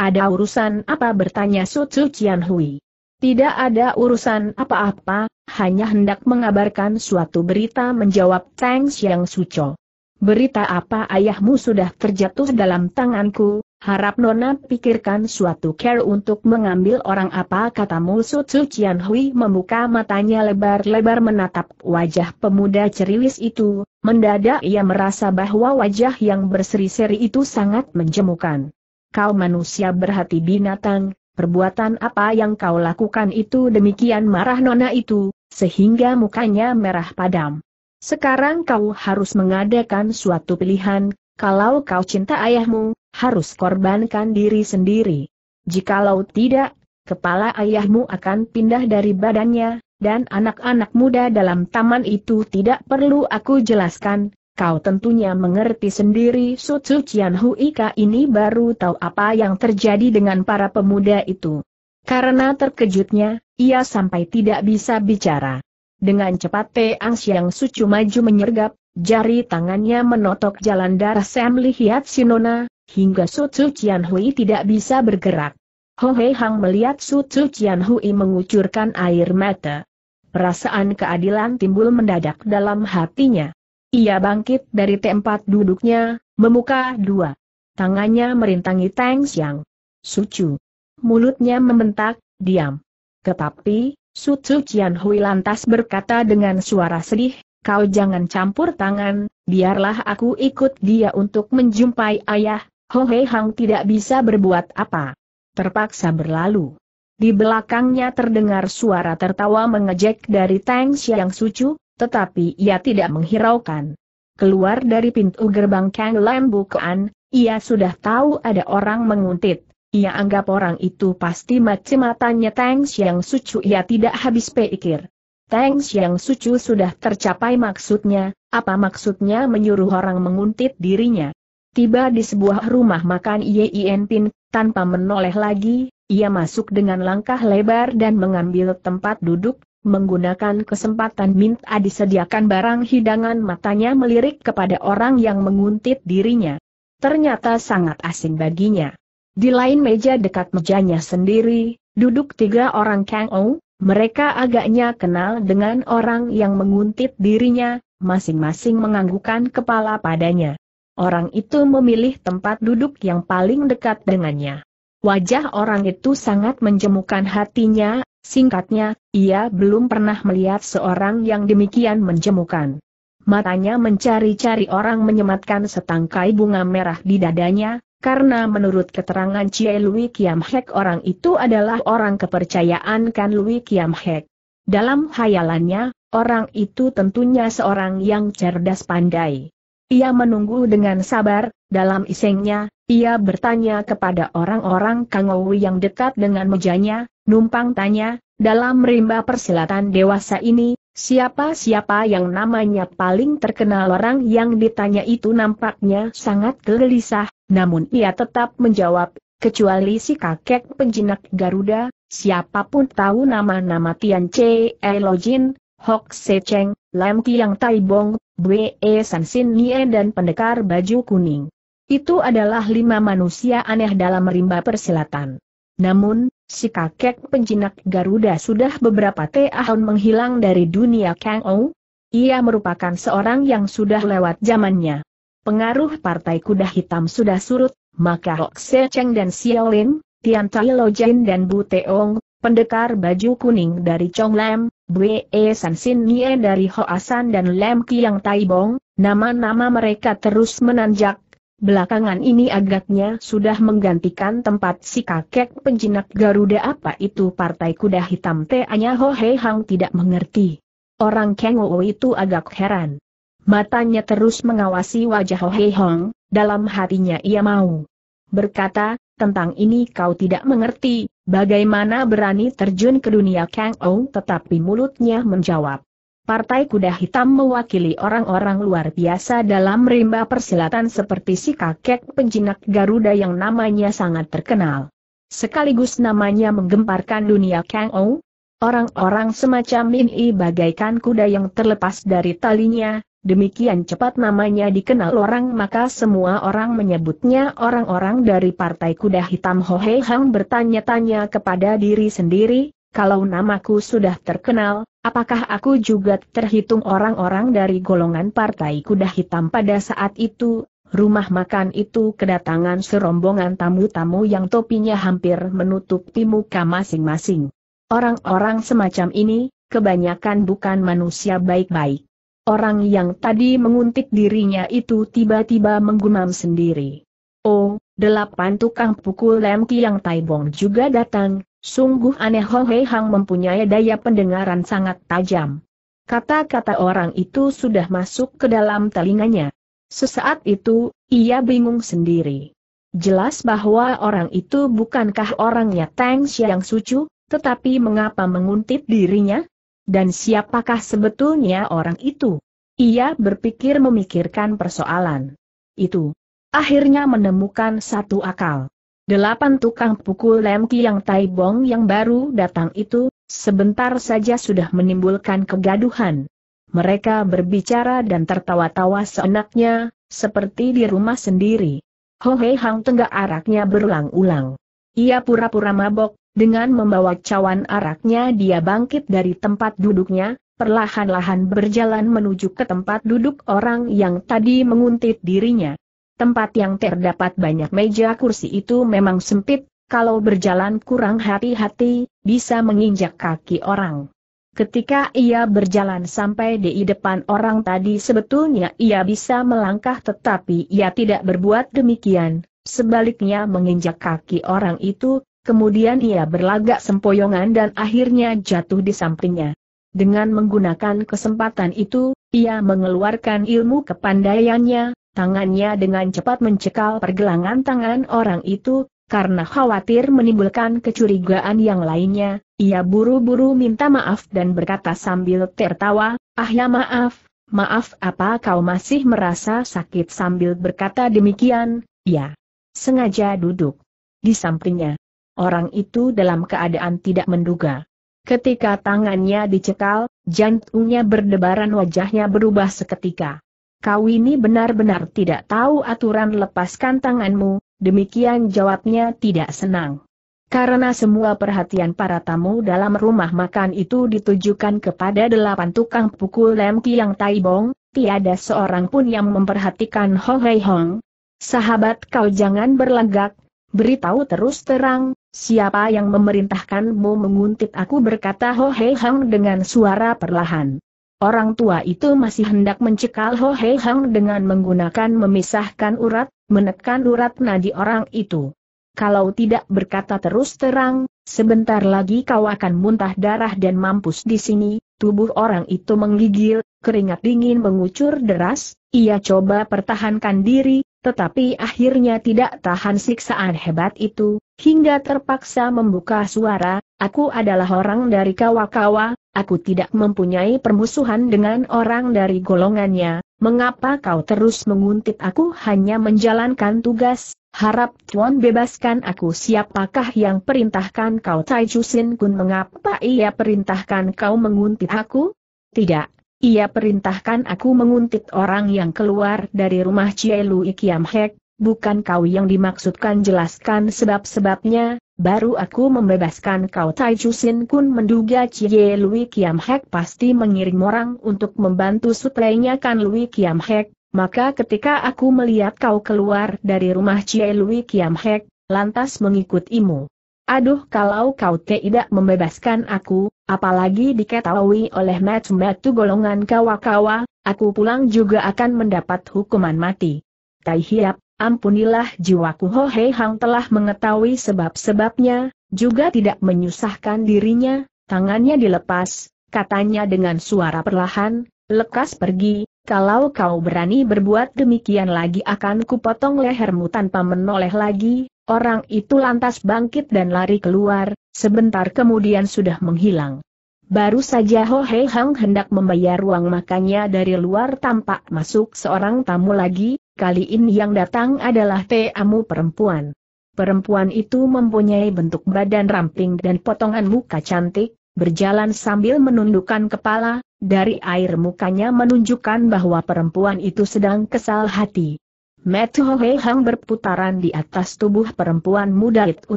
Ada urusan apa bertanya Su Tzu Tidak ada urusan apa-apa, hanya hendak mengabarkan suatu berita menjawab Tang Xiang Suco. Berita apa ayahmu sudah terjatuh dalam tanganku, harap Nona pikirkan suatu care untuk mengambil orang apa kata Su Tsu Cian Hui membuka matanya lebar-lebar menatap wajah pemuda ceriwis itu, mendadak ia merasa bahwa wajah yang berseri-seri itu sangat menjemukan. Kau manusia berhati binatang, Perbuatan apa yang kau lakukan itu demikian marah nona itu, sehingga mukanya merah padam. Sekarang kau harus mengadakan suatu pilihan, kalau kau cinta ayahmu, harus korbankan diri sendiri. Jikalau tidak, kepala ayahmu akan pindah dari badannya, dan anak-anak muda dalam taman itu tidak perlu aku jelaskan, Kau tentunya mengerti sendiri Su Tsu Qian Huika ini baru tahu apa yang terjadi dengan para pemuda itu. Karena terkejutnya, ia sampai tidak bisa bicara. Dengan cepat Peang Siang Sucu maju menyergap, jari tangannya menotok jalan darah Sam Lihiat Sinona, hingga Su Tsu Qian Hui tidak bisa bergerak. Ho Hei Hang melihat Su Tsu Qian Hui mengucurkan air mata. Perasaan keadilan timbul mendadak dalam hatinya. Ia bangkit dari tempat duduknya, memuka dua. Tangannya merintangi Tang Xiang. Sucu. Mulutnya membentak, diam. Tetapi, Sucu Qian Hui lantas berkata dengan suara sedih, kau jangan campur tangan, biarlah aku ikut dia untuk menjumpai ayah, Ho Hei Hang tidak bisa berbuat apa. Terpaksa berlalu. Di belakangnya terdengar suara tertawa mengejek dari Tang Xiang Sucu, tetapi ia tidak menghiraukan. Keluar dari pintu gerbang Kang Lam Bukuan, ia sudah tahu ada orang menguntit. Ia anggap orang itu pasti macam-matanya Tang Xiang Sucu ia tidak habis pikir. Tang Xiang Sucu sudah tercapai maksudnya, apa maksudnya menyuruh orang menguntit dirinya. Tiba di sebuah rumah makan Yien Pin, tanpa menoleh lagi, ia masuk dengan langkah lebar dan mengambil tempat duduk, Menggunakan kesempatan minta disediakan barang hidangan matanya melirik kepada orang yang menguntit dirinya. Ternyata sangat asing baginya. Di lain meja dekat mejanya sendiri, duduk tiga orang Kang Ou, mereka agaknya kenal dengan orang yang menguntit dirinya, masing-masing menganggukkan kepala padanya. Orang itu memilih tempat duduk yang paling dekat dengannya. Wajah orang itu sangat menjemukan hatinya, Singkatnya, ia belum pernah melihat seorang yang demikian menjemukan. Matanya mencari-cari orang menyematkan setangkai bunga merah di dadanya, karena menurut keterangan Cie Lui Kiam Hek orang itu adalah orang kepercayaan Kan Lui Kiam Hek. Dalam hayalannya, orang itu tentunya seorang yang cerdas pandai. Ia menunggu dengan sabar, dalam isengnya, ia bertanya kepada orang-orang Kangowu yang dekat dengan mejanya, numpang tanya, dalam rimba persilatan dewasa ini, siapa-siapa yang namanya paling terkenal orang yang ditanya itu nampaknya sangat gelisah, namun ia tetap menjawab, kecuali si kakek penjinak Garuda, siapapun tahu nama-nama Tian Che Elojin, Hok Se Cheng, Lam Tiang Tai Bong, Bwe Sin Nie dan pendekar baju kuning. Itu adalah lima manusia aneh dalam rimba persilatan. Namun, si kakek penjinak Garuda sudah beberapa tahun menghilang dari dunia Kang Ou. Ia merupakan seorang yang sudah lewat zamannya. Pengaruh partai kuda hitam sudah surut, maka Hok Se Cheng dan Xiao Lin, Tian Tai Lo Jin dan Bu Teong pendekar baju kuning dari Chong Lam, Bwe e San Sin Nie dari Hoasan dan Lam Kiang Bong, nama-nama mereka terus menanjak. Belakangan ini agaknya sudah menggantikan tempat si kakek penjinak Garuda apa itu partai kuda hitam T.A.nya Ho He Hang tidak mengerti. Orang Keng Ou itu agak heran. Matanya terus mengawasi wajah Ho He Hang, dalam hatinya ia mau berkata, tentang ini kau tidak mengerti, Bagaimana berani terjun ke dunia Kang Ou tetapi mulutnya menjawab. Partai Kuda Hitam mewakili orang-orang luar biasa dalam rimba persilatan seperti si kakek penjinak Garuda yang namanya sangat terkenal. Sekaligus namanya menggemparkan dunia Kang Ou, orang-orang semacam ini bagaikan kuda yang terlepas dari talinya, demikian cepat namanya dikenal orang maka semua orang menyebutnya orang-orang dari Partai Kuda Hitam Ho Hei Hang bertanya-tanya kepada diri sendiri, kalau namaku sudah terkenal, apakah aku juga terhitung orang-orang dari golongan Partai Kuda Hitam pada saat itu? Rumah makan itu kedatangan serombongan tamu-tamu yang topinya hampir menutupi muka masing-masing. Orang-orang semacam ini, kebanyakan bukan manusia baik-baik. Orang yang tadi menguntit dirinya itu tiba-tiba menggumam sendiri. Oh, delapan tukang pukul Lem Kiang Taibong juga datang, sungguh aneh Ho Hei Hang mempunyai daya pendengaran sangat tajam. Kata-kata orang itu sudah masuk ke dalam telinganya. Sesaat itu, ia bingung sendiri. Jelas bahwa orang itu bukankah orangnya Tang Xiang Sucu, tetapi mengapa menguntit dirinya? Dan siapakah sebetulnya orang itu? Ia berpikir memikirkan persoalan itu. Akhirnya menemukan satu akal. Delapan tukang pukul lemki yang taibong yang baru datang itu, sebentar saja sudah menimbulkan kegaduhan. Mereka berbicara dan tertawa-tawa seenaknya, seperti di rumah sendiri. Ho Hei Hang tenggak araknya berulang-ulang. Ia pura-pura mabok, dengan membawa cawan araknya dia bangkit dari tempat duduknya, perlahan-lahan berjalan menuju ke tempat duduk orang yang tadi menguntit dirinya. Tempat yang terdapat banyak meja kursi itu memang sempit, kalau berjalan kurang hati-hati, bisa menginjak kaki orang. Ketika ia berjalan sampai di depan orang tadi sebetulnya ia bisa melangkah tetapi ia tidak berbuat demikian, Sebaliknya menginjak kaki orang itu, kemudian ia berlagak sempoyongan dan akhirnya jatuh di sampingnya. Dengan menggunakan kesempatan itu, ia mengeluarkan ilmu kepandaiannya, tangannya dengan cepat mencekal pergelangan tangan orang itu, karena khawatir menimbulkan kecurigaan yang lainnya, ia buru-buru minta maaf dan berkata sambil tertawa, ah ya maaf, maaf apa kau masih merasa sakit sambil berkata demikian, ya sengaja duduk di sampingnya. Orang itu dalam keadaan tidak menduga. Ketika tangannya dicekal, jantungnya berdebaran wajahnya berubah seketika. Kau ini benar-benar tidak tahu aturan lepaskan tanganmu, demikian jawabnya tidak senang. Karena semua perhatian para tamu dalam rumah makan itu ditujukan kepada delapan tukang pukul lem Kiang Taibong, tiada seorang pun yang memperhatikan Ho Hei Hong, Sahabat kau jangan berlagak, beritahu terus terang, siapa yang memerintahkanmu menguntit aku berkata Ho Hei Hang dengan suara perlahan. Orang tua itu masih hendak mencekal Ho Hei Hang dengan menggunakan memisahkan urat, menekan urat nadi orang itu. Kalau tidak berkata terus terang, sebentar lagi kau akan muntah darah dan mampus di sini, tubuh orang itu menggigil, keringat dingin mengucur deras, ia coba pertahankan diri, tetapi akhirnya tidak tahan siksaan hebat itu, hingga terpaksa membuka suara, aku adalah orang dari Kawakawa, aku tidak mempunyai permusuhan dengan orang dari golongannya, mengapa kau terus menguntit aku hanya menjalankan tugas, harap Tuan bebaskan aku siapakah yang perintahkan kau Tai Chusin Kun mengapa ia perintahkan kau menguntit aku? Tidak, ia perintahkan aku menguntit orang yang keluar dari rumah Cie Lui Kiam Hek, bukan kau yang dimaksudkan jelaskan sebab-sebabnya, baru aku membebaskan kau Tai Chusin Kun menduga Cie Lui Kiam Hek pasti mengirim orang untuk membantu suplainya kan Lui Kiam Hek, maka ketika aku melihat kau keluar dari rumah Cie Lui Kiam Hek, lantas mengikutimu. Aduh kalau kau tidak membebaskan aku, apalagi diketahui oleh matu metu golongan kawa aku pulang juga akan mendapat hukuman mati. Tai hiap, ampunilah jiwaku Ho Hei Hang telah mengetahui sebab-sebabnya, juga tidak menyusahkan dirinya, tangannya dilepas, katanya dengan suara perlahan, lekas pergi, kalau kau berani berbuat demikian lagi akan kupotong lehermu tanpa menoleh lagi, Orang itu lantas bangkit dan lari keluar, sebentar kemudian sudah menghilang. Baru saja Ho Hei Hang hendak membayar ruang makannya dari luar tampak masuk seorang tamu lagi, kali ini yang datang adalah Teamu perempuan. Perempuan itu mempunyai bentuk badan ramping dan potongan muka cantik, berjalan sambil menundukkan kepala, dari air mukanya menunjukkan bahwa perempuan itu sedang kesal hati. Metu Hohe Hang berputaran di atas tubuh perempuan muda itu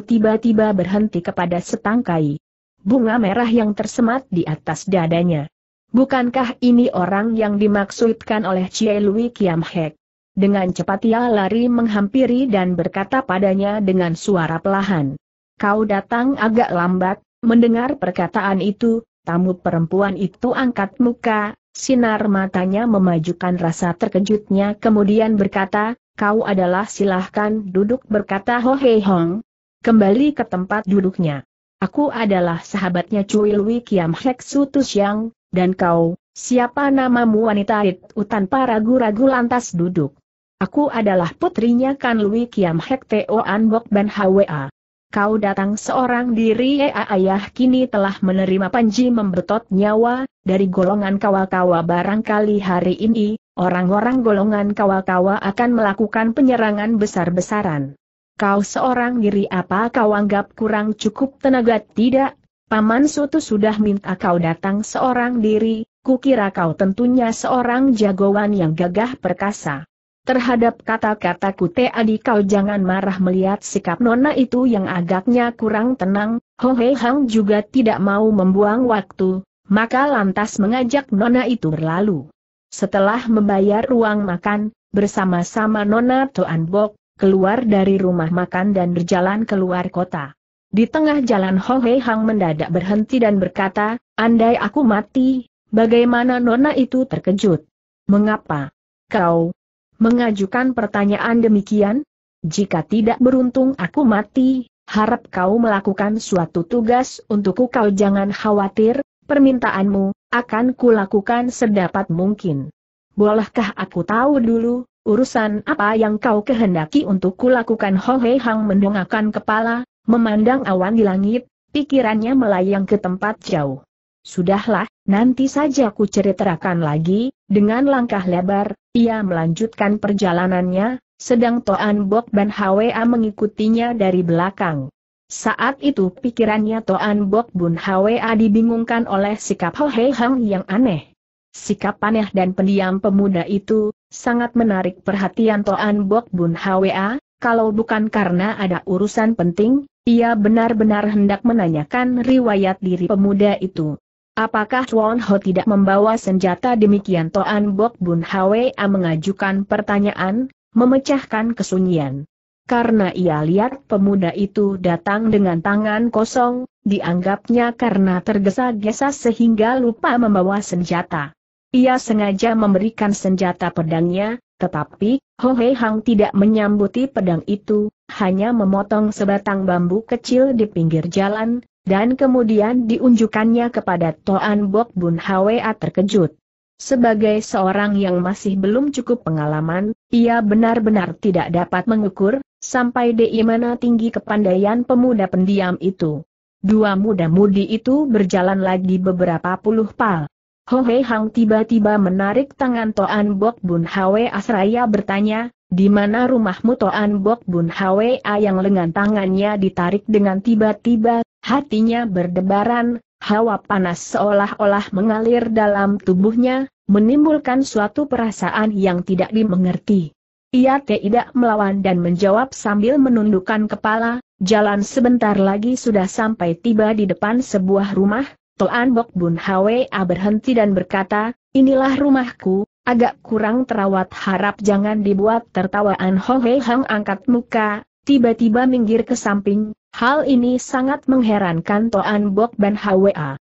tiba-tiba berhenti kepada setangkai bunga merah yang tersemat di atas dadanya. Bukankah ini orang yang dimaksudkan oleh Chie Lui Kiam Hek? Dengan cepat ia lari menghampiri dan berkata padanya dengan suara pelahan. Kau datang agak lambat, mendengar perkataan itu, tamu perempuan itu angkat muka, Sinar matanya memajukan rasa terkejutnya kemudian berkata, kau adalah silahkan duduk berkata Ho Hei Hong. Kembali ke tempat duduknya. Aku adalah sahabatnya Cui Lui Kiam Hek Sutus Yang, dan kau, siapa namamu wanita itu tanpa ragu-ragu lantas duduk. Aku adalah putrinya Kan Lui Kiam Hek Toan Bok Ban Hwa kau datang seorang diri Ea eh, ah, ah, ayah kini telah menerima panji membetot nyawa, dari golongan kawa-kawa barangkali hari ini, orang-orang golongan kawa-kawa akan melakukan penyerangan besar-besaran. Kau seorang diri apa kau anggap kurang cukup tenaga tidak? Paman Sutu sudah minta kau datang seorang diri, kukira kau tentunya seorang jagoan yang gagah perkasa. Terhadap kata-kataku adik kau jangan marah melihat sikap Nona itu yang agaknya kurang tenang, Ho Hei Hang juga tidak mau membuang waktu, maka lantas mengajak Nona itu berlalu. Setelah membayar ruang makan, bersama-sama Nona Toan Bok, keluar dari rumah makan dan berjalan keluar kota. Di tengah jalan Ho Hei Hang mendadak berhenti dan berkata, andai aku mati, bagaimana Nona itu terkejut? Mengapa? Kau, mengajukan pertanyaan demikian? Jika tidak beruntung aku mati, harap kau melakukan suatu tugas untukku kau jangan khawatir, permintaanmu, akan kulakukan sedapat mungkin. Bolehkah aku tahu dulu, urusan apa yang kau kehendaki untuk kulakukan Hei Hang mendongakkan kepala, memandang awan di langit, pikirannya melayang ke tempat jauh. Sudahlah, nanti saja ku ceritakan lagi, dengan langkah lebar, ia melanjutkan perjalanannya, sedang Toan Bok Ban Hwa mengikutinya dari belakang. Saat itu pikirannya Toan Bok Bun Hwa dibingungkan oleh sikap Ho Hei Hang yang aneh. Sikap aneh dan pendiam pemuda itu, sangat menarik perhatian Toan Bok Bun Hwa, kalau bukan karena ada urusan penting, ia benar-benar hendak menanyakan riwayat diri pemuda itu. Apakah Chuan Ho tidak membawa senjata demikian Toan Bok Bun Hwa mengajukan pertanyaan, memecahkan kesunyian. Karena ia lihat pemuda itu datang dengan tangan kosong, dianggapnya karena tergesa-gesa sehingga lupa membawa senjata. Ia sengaja memberikan senjata pedangnya, tetapi, Ho Hei Hang tidak menyambuti pedang itu, hanya memotong sebatang bambu kecil di pinggir jalan, dan kemudian diunjukkannya kepada Toan Bok Bun Hwa terkejut. Sebagai seorang yang masih belum cukup pengalaman, ia benar-benar tidak dapat mengukur, sampai di mana tinggi kepandaian pemuda pendiam itu. Dua muda-mudi itu berjalan lagi beberapa puluh pal. Ho Hei Hang tiba-tiba menarik tangan Toan Bok Bun Hwa Asraya bertanya, di mana rumahmu Toan Bok Bun Hwa yang lengan tangannya ditarik dengan tiba-tiba Hatinya berdebaran, hawa panas seolah-olah mengalir dalam tubuhnya, menimbulkan suatu perasaan yang tidak dimengerti. Ia tidak melawan dan menjawab sambil menundukkan kepala, jalan sebentar lagi sudah sampai tiba di depan sebuah rumah, Toan Bok Bun A berhenti dan berkata, inilah rumahku, agak kurang terawat harap jangan dibuat tertawaan Ho Hei Hang angkat muka, tiba-tiba minggir ke samping, Hal ini sangat mengherankan Toan Bok Ban Hwa.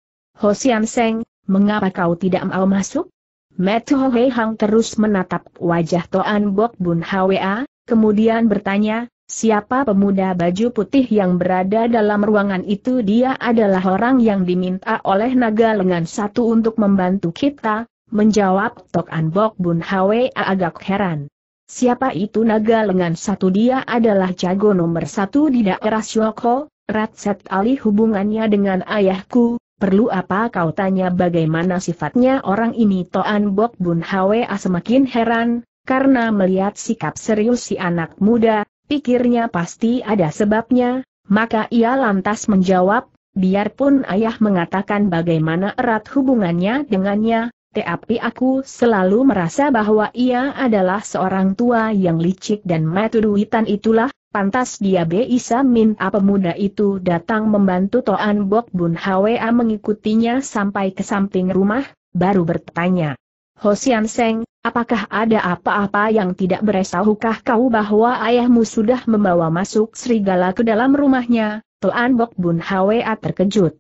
Sian Seng, mengapa kau tidak mau masuk? Ho Hei Hang terus menatap wajah Toan Bok Bun Hwa, kemudian bertanya, siapa pemuda baju putih yang berada dalam ruangan itu dia adalah orang yang diminta oleh naga lengan satu untuk membantu kita, menjawab Toan Bok Bun Hwa agak heran. Siapa itu naga lengan satu dia adalah jago nomor satu di daerah Syoko, Ratset Ali hubungannya dengan ayahku, perlu apa kau tanya bagaimana sifatnya orang ini Toan Bok Bun Hwa semakin heran, karena melihat sikap serius si anak muda, pikirnya pasti ada sebabnya, maka ia lantas menjawab, biarpun ayah mengatakan bagaimana erat hubungannya dengannya, tapi aku selalu merasa bahwa ia adalah seorang tua yang licik dan matu duitan itulah, pantas dia bisa minta pemuda itu datang membantu Toan Bok Bun Hwa mengikutinya sampai ke samping rumah, baru bertanya. Hosian Seng, apakah ada apa-apa yang tidak beresahukah kau bahwa ayahmu sudah membawa masuk serigala ke dalam rumahnya? Toan Bok Bun Hwa terkejut.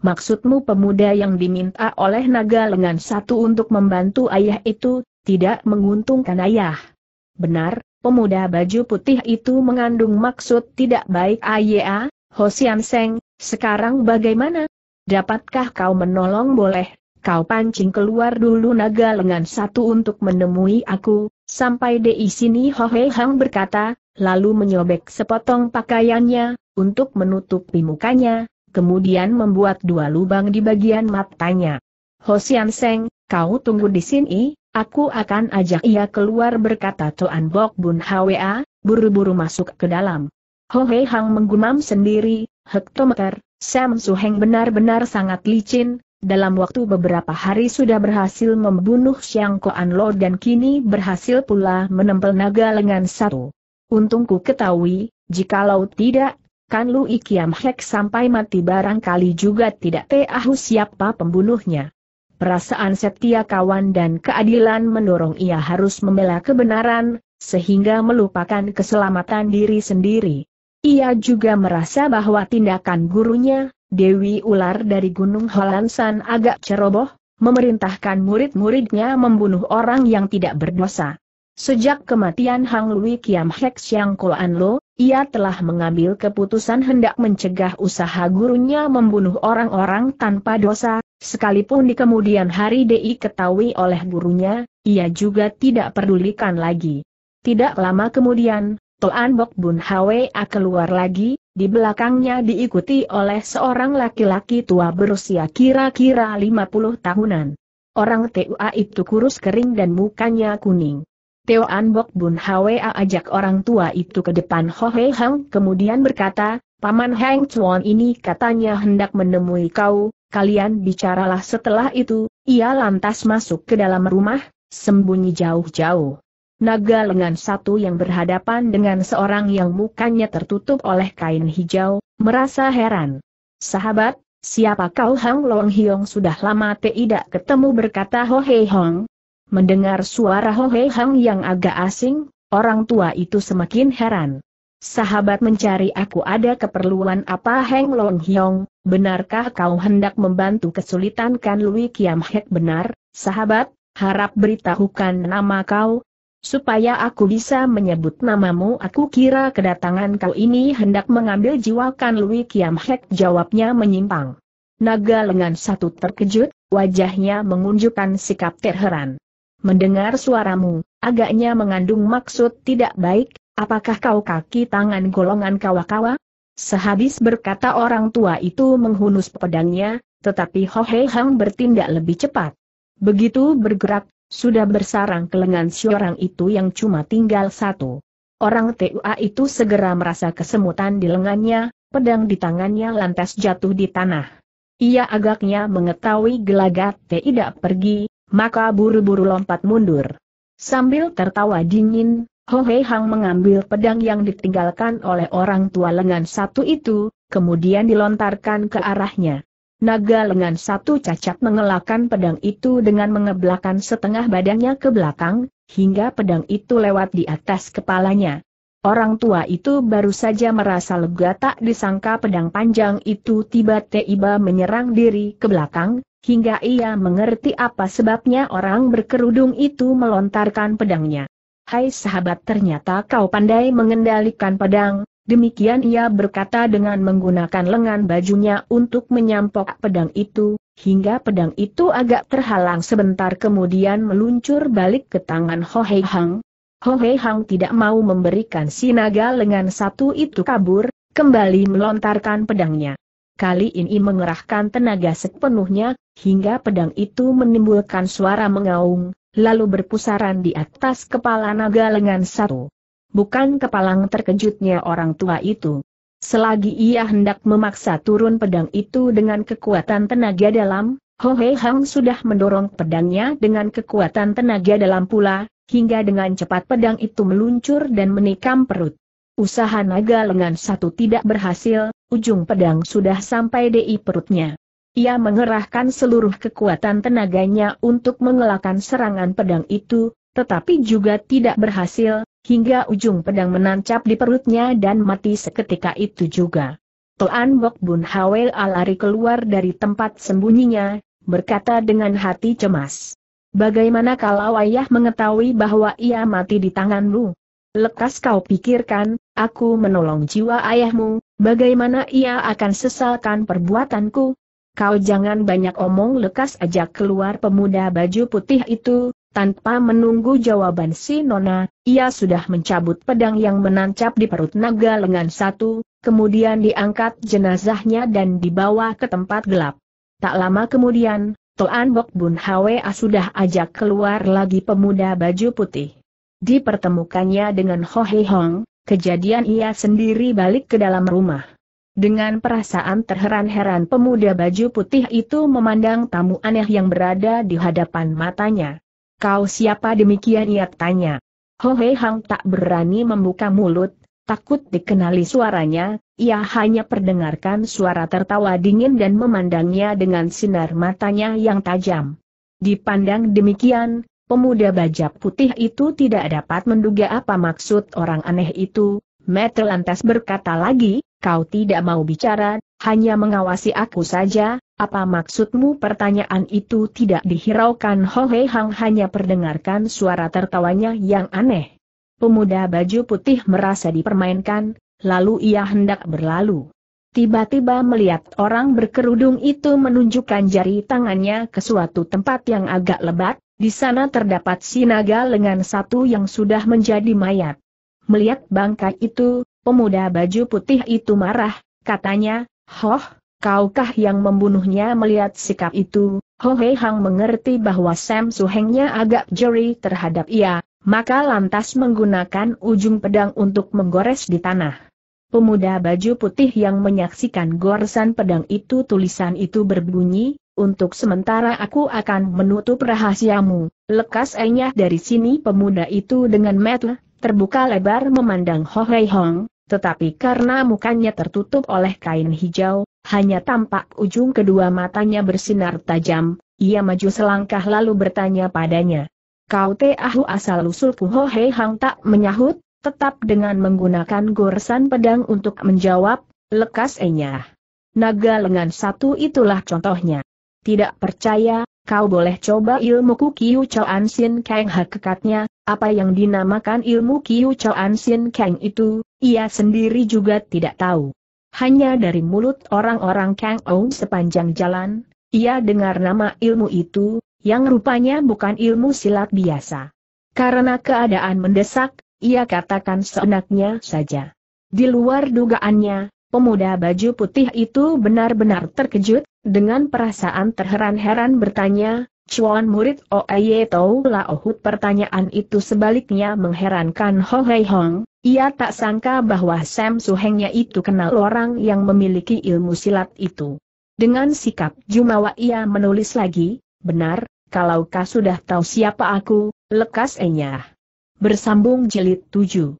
Maksudmu pemuda yang diminta oleh naga lengan satu untuk membantu ayah itu, tidak menguntungkan ayah. Benar, pemuda baju putih itu mengandung maksud tidak baik ayah, Hosian Seng, sekarang bagaimana? Dapatkah kau menolong boleh? Kau pancing keluar dulu naga lengan satu untuk menemui aku, sampai di sini Hei Hang berkata, lalu menyobek sepotong pakaiannya, untuk menutupi mukanya, kemudian membuat dua lubang di bagian matanya. Hosian Seng, kau tunggu di sini, aku akan ajak ia keluar berkata Tuan Bok Bun Hwa, buru-buru masuk ke dalam. Ho Hei Hang menggumam sendiri, hektometer, Sam Suheng benar-benar sangat licin, dalam waktu beberapa hari sudah berhasil membunuh Xiang Koan Lo dan kini berhasil pula menempel naga lengan satu. Untungku ketahui, jikalau tidak, Kan ikiam Kiam Hek sampai mati barangkali juga tidak tahu siapa pembunuhnya. Perasaan setia kawan dan keadilan mendorong ia harus membela kebenaran, sehingga melupakan keselamatan diri sendiri. Ia juga merasa bahwa tindakan gurunya, Dewi Ular dari Gunung Holansan agak ceroboh, memerintahkan murid-muridnya membunuh orang yang tidak berdosa. Sejak kematian Hang Lui Kiam Hek Siang Koan Lo, ia telah mengambil keputusan hendak mencegah usaha gurunya membunuh orang-orang tanpa dosa, sekalipun di kemudian hari DI ketahui oleh gurunya, ia juga tidak pedulikan lagi. Tidak lama kemudian, Toan Bok Bun A keluar lagi, di belakangnya diikuti oleh seorang laki-laki tua berusia kira-kira 50 tahunan. Orang TUA itu kurus kering dan mukanya kuning. Teo An Bok Bun Hwa ajak orang tua itu ke depan Ho Hei Hang kemudian berkata, Paman Heng Chuan ini katanya hendak menemui kau, kalian bicaralah setelah itu, ia lantas masuk ke dalam rumah, sembunyi jauh-jauh. Naga lengan satu yang berhadapan dengan seorang yang mukanya tertutup oleh kain hijau, merasa heran. Sahabat, siapa kau Hang Long Hiong sudah lama tidak ketemu berkata Ho Hei Hong, Mendengar suara Ho Hei Hang yang agak asing, orang tua itu semakin heran. Sahabat mencari aku ada keperluan apa Heng Long Hyong, benarkah kau hendak membantu kesulitan Kan Lui Kiam Hek benar, sahabat, harap beritahukan nama kau, supaya aku bisa menyebut namamu aku kira kedatangan kau ini hendak mengambil jiwa Kan Lui Kiam Hek jawabnya menyimpang. Naga lengan satu terkejut, wajahnya mengunjukkan sikap terheran mendengar suaramu, agaknya mengandung maksud tidak baik, apakah kau kaki tangan golongan kawa-kawa? Sehabis berkata orang tua itu menghunus pedangnya, tetapi Ho Hei Hang bertindak lebih cepat. Begitu bergerak, sudah bersarang ke lengan si orang itu yang cuma tinggal satu. Orang TUA itu segera merasa kesemutan di lengannya, pedang di tangannya lantas jatuh di tanah. Ia agaknya mengetahui gelagat tidak pergi, maka buru-buru lompat mundur. Sambil tertawa dingin, Ho Hei Hang mengambil pedang yang ditinggalkan oleh orang tua lengan satu itu, kemudian dilontarkan ke arahnya. Naga lengan satu cacat mengelakkan pedang itu dengan mengebelakkan setengah badannya ke belakang, hingga pedang itu lewat di atas kepalanya. Orang tua itu baru saja merasa lega tak disangka pedang panjang itu tiba-tiba menyerang diri ke belakang, hingga ia mengerti apa sebabnya orang berkerudung itu melontarkan pedangnya. Hai sahabat ternyata kau pandai mengendalikan pedang, demikian ia berkata dengan menggunakan lengan bajunya untuk menyampok pedang itu, hingga pedang itu agak terhalang sebentar kemudian meluncur balik ke tangan Ho Hei Hang. Ho Hei Hang tidak mau memberikan sinaga lengan satu itu kabur, kembali melontarkan pedangnya kali ini mengerahkan tenaga sepenuhnya, hingga pedang itu menimbulkan suara mengaung, lalu berpusaran di atas kepala naga lengan satu. Bukan kepalang terkejutnya orang tua itu. Selagi ia hendak memaksa turun pedang itu dengan kekuatan tenaga dalam, Ho Hei Hang sudah mendorong pedangnya dengan kekuatan tenaga dalam pula, hingga dengan cepat pedang itu meluncur dan menikam perut. Usaha naga lengan satu tidak berhasil, ujung pedang sudah sampai di perutnya. Ia mengerahkan seluruh kekuatan tenaganya untuk mengelakkan serangan pedang itu, tetapi juga tidak berhasil, hingga ujung pedang menancap di perutnya dan mati seketika itu juga. Tuan Bok Bun Hawel lari keluar dari tempat sembunyinya, berkata dengan hati cemas. Bagaimana kalau ayah mengetahui bahwa ia mati di tanganmu? Lekas kau pikirkan, aku menolong jiwa ayahmu, bagaimana ia akan sesalkan perbuatanku? Kau jangan banyak omong lekas ajak keluar pemuda baju putih itu, tanpa menunggu jawaban si Nona, ia sudah mencabut pedang yang menancap di perut naga lengan satu, kemudian diangkat jenazahnya dan dibawa ke tempat gelap. Tak lama kemudian, Toan Bok Bun Hwa sudah ajak keluar lagi pemuda baju putih. Dipertemukannya dengan Ho Hei Hong, kejadian ia sendiri balik ke dalam rumah. Dengan perasaan terheran-heran pemuda baju putih itu memandang tamu aneh yang berada di hadapan matanya. Kau siapa demikian ia tanya. Hohe Hang tak berani membuka mulut, takut dikenali suaranya, ia hanya perdengarkan suara tertawa dingin dan memandangnya dengan sinar matanya yang tajam. Dipandang demikian, Pemuda bajak putih itu tidak dapat menduga apa maksud orang aneh itu, Metel lantas berkata lagi, kau tidak mau bicara, hanya mengawasi aku saja, apa maksudmu pertanyaan itu tidak dihiraukan Ho Hei Hang hanya perdengarkan suara tertawanya yang aneh. Pemuda baju putih merasa dipermainkan, lalu ia hendak berlalu. Tiba-tiba melihat orang berkerudung itu menunjukkan jari tangannya ke suatu tempat yang agak lebat, di sana terdapat sinaga lengan satu yang sudah menjadi mayat. Melihat bangkai itu, pemuda baju putih itu marah, katanya, Hoh, kaukah yang membunuhnya melihat sikap itu? Ho Hei Hang mengerti bahwa Sam Suhengnya agak jeri terhadap ia, maka lantas menggunakan ujung pedang untuk menggores di tanah. Pemuda baju putih yang menyaksikan goresan pedang itu tulisan itu berbunyi, untuk sementara aku akan menutup rahasiamu. Lekas enyah dari sini pemuda itu dengan metel, terbuka lebar memandang Ho Hei Hong, tetapi karena mukanya tertutup oleh kain hijau, hanya tampak ujung kedua matanya bersinar tajam, ia maju selangkah lalu bertanya padanya. Kau teh asal usulku Ho Hei Hong tak menyahut, tetap dengan menggunakan goresan pedang untuk menjawab, lekas enyah. Naga lengan satu itulah contohnya. Tidak percaya, kau boleh coba ilmuku Kiu an Sin Kang hakikatnya, apa yang dinamakan ilmu Kiu an Sin Kang itu, ia sendiri juga tidak tahu. Hanya dari mulut orang-orang Kang Ou sepanjang jalan, ia dengar nama ilmu itu, yang rupanya bukan ilmu silat biasa. Karena keadaan mendesak, ia katakan seenaknya saja. Di luar dugaannya, pemuda baju putih itu benar-benar terkejut, dengan perasaan terheran-heran bertanya, Chuan murid Oeye Tau Laohut pertanyaan itu sebaliknya mengherankan Ho Hei Hong, ia tak sangka bahwa Sam Suhengnya itu kenal orang yang memiliki ilmu silat itu. Dengan sikap Jumawa ia menulis lagi, benar, kalau kau sudah tahu siapa aku, lekas enyah. Bersambung jilid 7